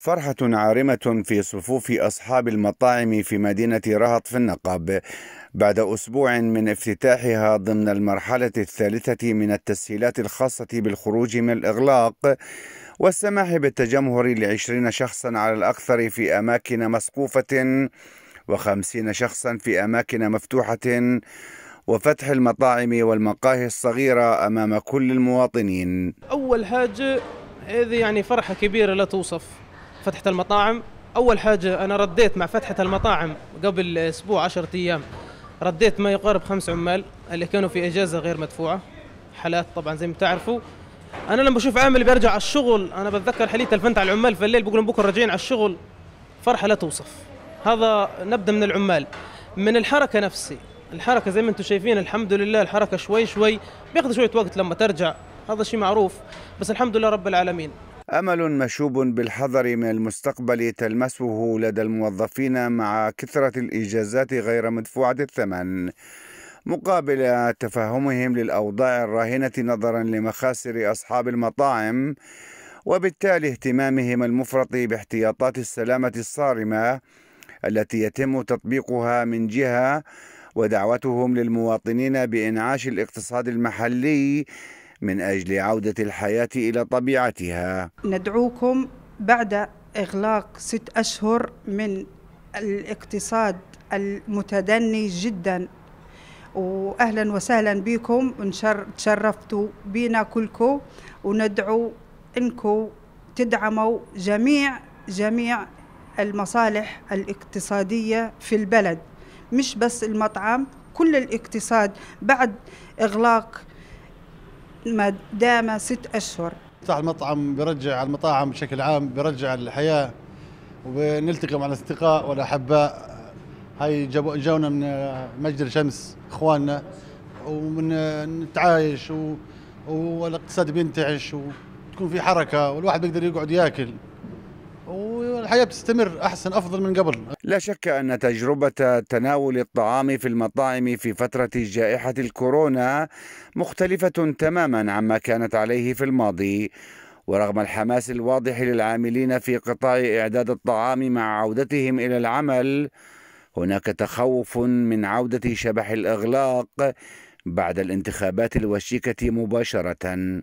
فرحة عارمة في صفوف أصحاب المطاعم في مدينة رهط في النقب بعد أسبوع من افتتاحها ضمن المرحلة الثالثة من التسهيلات الخاصة بالخروج من الإغلاق والسماح بالتجمهر لعشرين شخصا على الأكثر في أماكن مسقوفة وخمسين شخصا في أماكن مفتوحة وفتح المطاعم والمقاهي الصغيرة أمام كل المواطنين أول حاجة هذه يعني فرحة كبيرة لا توصف فتحه المطاعم اول حاجه انا رديت مع فتحه المطاعم قبل اسبوع 10 ايام رديت ما يقارب خمس عمال اللي كانوا في اجازه غير مدفوعه حالات طبعا زي ما تعرفوا انا لما بشوف عامل بيرجع على الشغل انا بتذكر حليت تلفنت على العمال في الليل بقول لهم بكره راجعين على الشغل فرحه لا توصف هذا نبدا من العمال من الحركه نفسي الحركه زي ما انتم شايفين الحمد لله الحركه شوي شوي بياخذ شويه وقت لما ترجع هذا شيء معروف بس الحمد لله رب العالمين امل مشوب بالحذر من المستقبل تلمسه لدى الموظفين مع كثره الاجازات غير مدفوعه الثمن مقابل تفهمهم للاوضاع الراهنه نظرا لمخاسر اصحاب المطاعم وبالتالي اهتمامهم المفرط باحتياطات السلامه الصارمه التي يتم تطبيقها من جهه ودعوتهم للمواطنين بانعاش الاقتصاد المحلي من أجل عودة الحياة إلى طبيعتها ندعوكم بعد إغلاق ست أشهر من الاقتصاد المتدني جدا واهلا وسهلا بكم تشرفتوا بينا كلكم وندعو انكم تدعموا جميع جميع المصالح الاقتصاديه في البلد مش بس المطعم كل الاقتصاد بعد اغلاق ما دام ست أشهر افتتاح المطعم بيرجع المطاعم بشكل عام بيرجع الحياة وبنلتقي مع الأصدقاء والأحباء هاي جونا من مجد الشمس إخواننا وبنتعايش و... والاقتصاد بينتعش وتكون في حركة والواحد بيقدر يقعد ياكل الحياة بتستمر أحسن أفضل من قبل لا شك أن تجربة تناول الطعام في المطاعم في فترة جائحة الكورونا مختلفة تماما عما كانت عليه في الماضي ورغم الحماس الواضح للعاملين في قطاع إعداد الطعام مع عودتهم إلى العمل هناك تخوف من عودة شبح الإغلاق بعد الانتخابات الوشيكة مباشرةً